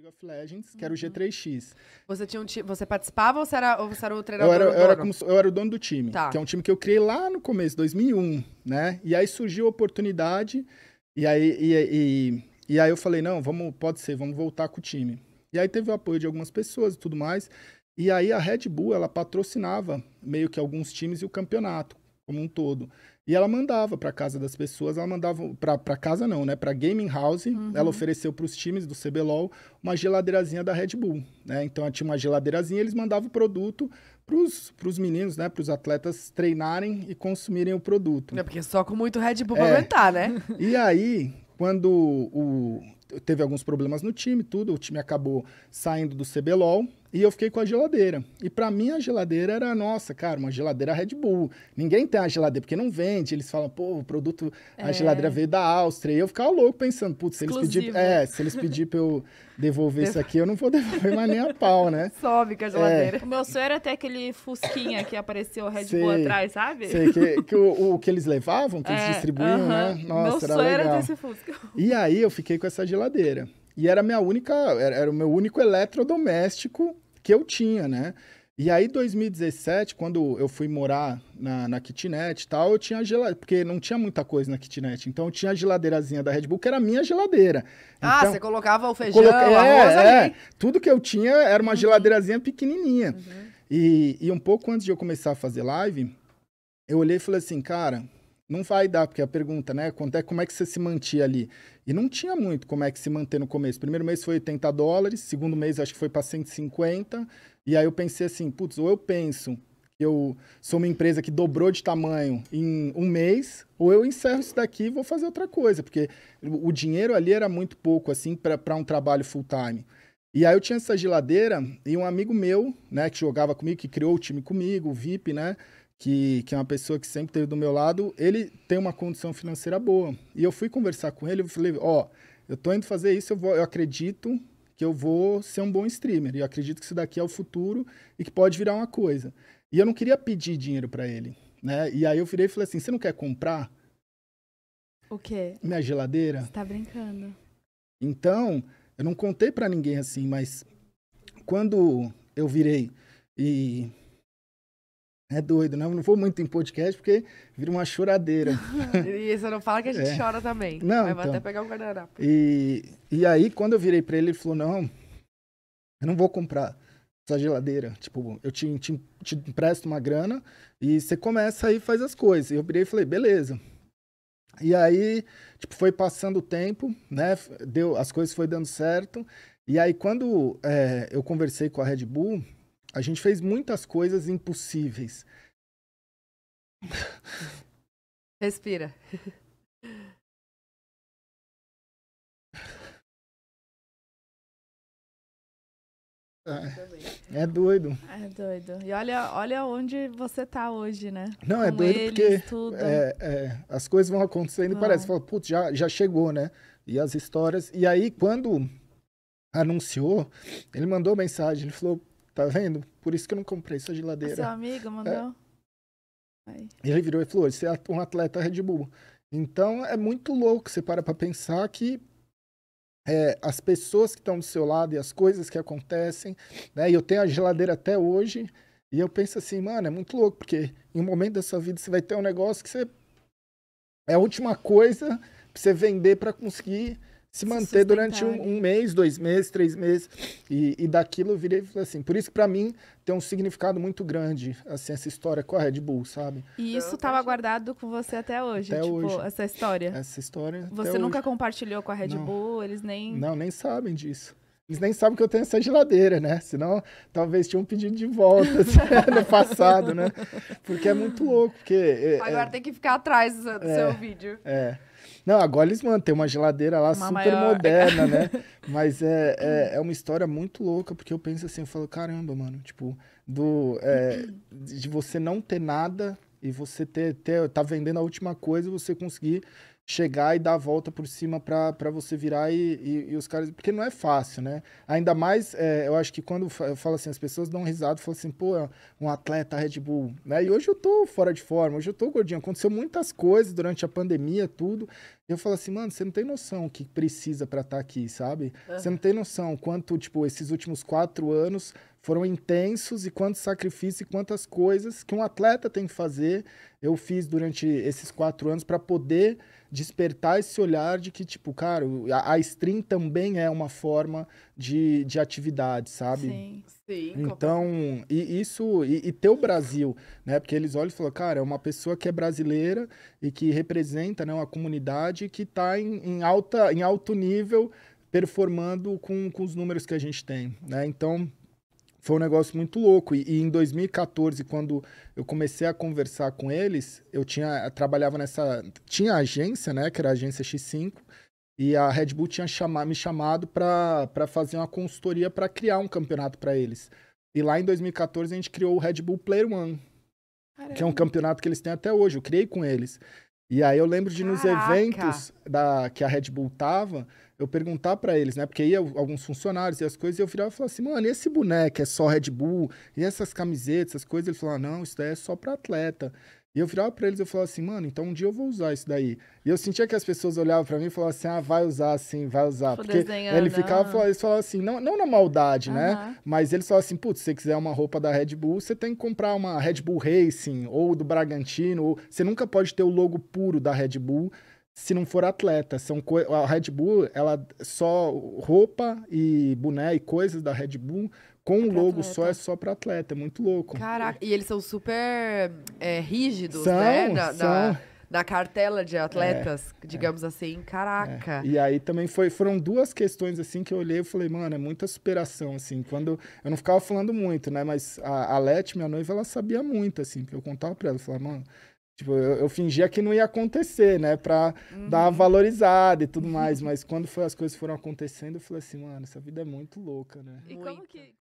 League of Legends, que era o uhum. G3X. Você tinha um ti você participava ou você era, ou você era o treinador? Eu era, eu era, como, eu era o dono do time, tá. que é um time que eu criei lá no começo, 2001, né? E aí surgiu a oportunidade, e aí, e, e, e aí eu falei, não, vamos, pode ser, vamos voltar com o time. E aí teve o apoio de algumas pessoas e tudo mais, e aí a Red Bull, ela patrocinava meio que alguns times e o campeonato como um todo. E ela mandava para casa das pessoas, ela mandava para casa não, né? Para gaming house, uhum. ela ofereceu para os times do CBLOL uma geladeirazinha da Red Bull, né? Então tinha uma geladeirazinha, eles mandavam o produto para os meninos, né? Para os atletas treinarem e consumirem o produto. É porque só com muito Red Bull é. pra aguentar, né? E aí, quando o teve alguns problemas no time, tudo. O time acabou saindo do CBLOL e eu fiquei com a geladeira. E para mim a geladeira era, nossa, cara, uma geladeira Red Bull. Ninguém tem a geladeira, porque não vende. Eles falam, pô, o produto, é. a geladeira veio da Áustria. E eu ficava louco pensando, putz, se eles pedir, é, né? se eles pedir para eu devolver isso aqui, eu não vou devolver mais nem a pau, né? Sobe com a é. geladeira. É. O meu sonho era até aquele fusquinha que apareceu Red sei, Bull atrás, sabe? Sei, que, que o, o, que eles levavam, que é, eles distribuíam, uh -huh. né? Nossa, meu era sonho legal. era fusca. E aí eu fiquei com essa geladeira geladeira. E era minha única, era, era o meu único eletrodoméstico que eu tinha, né? E aí, 2017, quando eu fui morar na, na kitnet e tal, eu tinha geladeira, porque não tinha muita coisa na kitnet. Então, eu tinha a geladeirazinha da Red Bull, que era a minha geladeira. ah, então, você colocava o feijão, coloca... o arroz é, ali. É. Tudo que eu tinha era uma uhum. geladeirazinha pequenininha. Uhum. E, e um pouco antes de eu começar a fazer live, eu olhei e falei assim, cara, não vai dar, porque a pergunta, né? Quanto é, como é que você se mantia ali? E não tinha muito como é que se manter no começo. Primeiro mês foi 80 dólares, segundo mês acho que foi para 150. E aí eu pensei assim, putz, ou eu penso que eu sou uma empresa que dobrou de tamanho em um mês, ou eu encerro isso daqui e vou fazer outra coisa, porque o dinheiro ali era muito pouco, assim, para um trabalho full time. E aí eu tinha essa geladeira e um amigo meu, né, que jogava comigo, que criou o time comigo, o VIP, né? que, que é uma pessoa que sempre esteve do meu lado, ele tem uma condição financeira boa. E eu fui conversar com ele, eu falei, ó, oh, eu tô indo fazer isso, eu, vou, eu acredito que eu vou ser um bom streamer. E eu acredito que isso daqui é o futuro e que pode virar uma coisa. E eu não queria pedir dinheiro para ele, né? E aí eu virei e falei assim, você não quer comprar? O quê? Minha geladeira? Você tá brincando. Então, eu não contei para ninguém assim, mas quando eu virei e é doido, né? Não vou muito em podcast porque vira uma choradeira. e você não fala que a gente é. chora também. Não, vai então, vou até pegar o um guardanapo. E, e aí, quando eu virei para ele, ele falou, não, eu não vou comprar essa geladeira. Tipo, eu te, te, te empresto uma grana e você começa aí e faz as coisas. E eu virei e falei, beleza. E aí, tipo, foi passando o tempo, né? Deu, as coisas foi dando certo. E aí, quando é, eu conversei com a Red Bull, a gente fez muitas coisas impossíveis. Respira. É, é doido. É doido. E olha, olha onde você tá hoje, né? Não, é Com é doido eles, porque é, é, as coisas vão acontecendo Não. e parece, fala, putz, já, já chegou, né? E as histórias. E aí, quando anunciou, ele mandou mensagem, ele falou, Tá vendo? Por isso que eu não comprei essa geladeira. O seu amigo é. mandou? É. Ele virou e falou: você é um atleta Red Bull. Então é muito louco. Você para pra pensar que é, as pessoas que estão do seu lado e as coisas que acontecem. Né? E eu tenho a geladeira até hoje. E eu penso assim, mano, é muito louco, porque em um momento da sua vida você vai ter um negócio que você. É a última coisa pra você vender para conseguir se manter se durante um, um, mês, dois meses, três meses. E, e daquilo eu virei e falei assim. Por isso que para mim tem um significado muito grande, assim, essa história com a Red Bull, sabe? E isso estava acho... guardado com você até hoje, até tipo, hoje. essa história. Essa história. Você nunca hoje. compartilhou com a Red Não. Bull, eles nem. Não, nem sabem disso. Eles nem sabem que eu tenho essa geladeira, né? Senão, talvez tinham pedido de volta assim, no passado, né? Porque é muito louco, porque... É, é agora é, tem que ficar atrás do é, seu vídeo. É. Não, agora eles mantêm uma geladeira lá uma super maior... moderna, né? Mas é, é, é, uma história muito louca, porque eu penso assim, eu falo, caramba, mano, tipo, do, é, de você não ter nada e você ter, ter tá vendendo a última coisa e você conseguir chegar e dar a volta por cima para você virar e, e, e, os caras. Porque não é fácil, né? Ainda mais, é, eu acho que quando eu falo assim, as pessoas dão um risada falam assim, pô, é um atleta Red Bull, né? E hoje eu tô fora de forma, hoje eu tô gordinho. Aconteceu muitas coisas durante a pandemia, tudo. E eu falo assim, mano, você não tem noção o que precisa para estar tá aqui, sabe? Uhum. Você não tem noção quanto, tipo, esses últimos quatro anos foram intensos e quantos sacrifícios e quantas coisas que um atleta tem que fazer eu fiz durante esses quatro anos para poder despertar esse olhar de que, tipo, cara, a, a stream também é uma forma de, de atividade, sabe? Sim, sim. Então, e isso, e, e ter o Brasil, né? Porque eles olham e falam, cara, é uma pessoa que é brasileira e que representa né, uma comunidade que está em, em, alta, em alto nível performando com, com os números que a gente tem, né? Então foi um negócio muito louco. E, e, em 2014, quando eu comecei a conversar com eles, eu tinha eu trabalhava nessa. Tinha agência, né? Que era a agência X5. E a Red Bull tinha chamar, me chamado para fazer uma consultoria para criar um campeonato para eles. E lá em 2014 a gente criou o Red Bull Player One, Caramba. que é um campeonato que eles têm até hoje. Eu criei com eles. E aí eu lembro de nos eventos da, que a Red Bull tava, eu perguntar para eles, né? Porque ia alguns funcionários e as coisas, e eu virava e falava assim, mano, e esse boneco é só Red Bull? E essas camisetas, essas coisas? Ele falava, ah, não, isso daí é só para atleta. E eu virava para eles e falava assim, mano, então um dia eu vou usar isso daí. E eu sentia que as pessoas olhavam para mim e falavam assim, ah, vai usar assim, vai usar. Vou tipo, Porque desenhando. ele ficava, ah. eles falavam assim, não, não na maldade, né? Mas eles falavam assim, putz, se você quiser uma roupa da Red Bull, você tem que comprar uma Red Bull Racing ou do Bragantino. Ou... Você nunca pode ter o logo puro da Red Bull se não for atleta. São co... A Red Bull, ela só roupa e boné e coisas da Red Bull com é o logo atleta. só é só para atleta, é muito louco. Caraca, e eles são super é, rígidos, são, né? Da, são. Da, da cartela de atletas, é, digamos é, assim, caraca. É. E aí também foi, foram duas questões assim que eu olhei e falei, mano, é muita superação, assim. Quando eu não ficava falando muito, né? Mas a, a Leti, minha noiva, ela sabia muito, assim, porque eu contava pra ela, eu falava, mano, Tipo, eu, eu, fingia que não ia acontecer, né? Pra uhum. dar uma uhum. valorizada e tudo mais. Mas quando foi, as coisas foram acontecendo, eu falei assim, mano, essa vida é muito louca, né? E muito. como que,